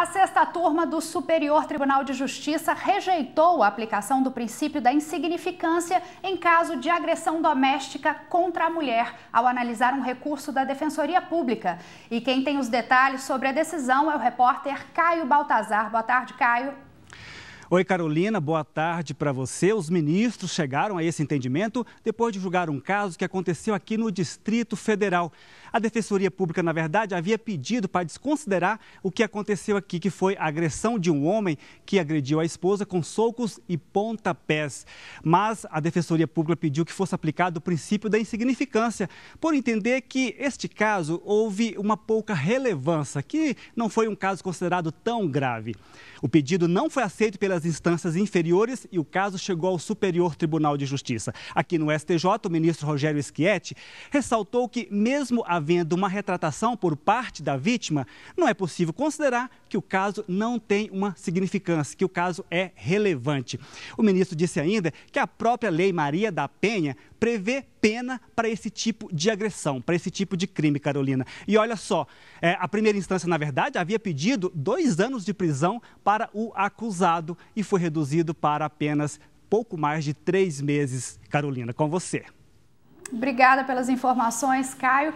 A sexta turma do Superior Tribunal de Justiça rejeitou a aplicação do princípio da insignificância em caso de agressão doméstica contra a mulher, ao analisar um recurso da Defensoria Pública. E quem tem os detalhes sobre a decisão é o repórter Caio Baltazar. Boa tarde, Caio. Oi, Carolina, boa tarde para você. Os ministros chegaram a esse entendimento depois de julgar um caso que aconteceu aqui no Distrito Federal. A Defensoria Pública, na verdade, havia pedido para desconsiderar o que aconteceu aqui, que foi a agressão de um homem que agrediu a esposa com socos e pontapés. Mas a Defensoria Pública pediu que fosse aplicado o princípio da insignificância, por entender que este caso houve uma pouca relevância, que não foi um caso considerado tão grave. O pedido não foi aceito pelas das instâncias inferiores e o caso chegou ao Superior Tribunal de Justiça. Aqui no STJ, o ministro Rogério Schietti ressaltou que, mesmo havendo uma retratação por parte da vítima, não é possível considerar que o caso não tem uma significância, que o caso é relevante. O ministro disse ainda que a própria Lei Maria da Penha prevê pena para esse tipo de agressão, para esse tipo de crime, Carolina. E olha só, é, a primeira instância, na verdade, havia pedido dois anos de prisão para o acusado e foi reduzido para apenas pouco mais de três meses. Carolina, com você. Obrigada pelas informações, Caio.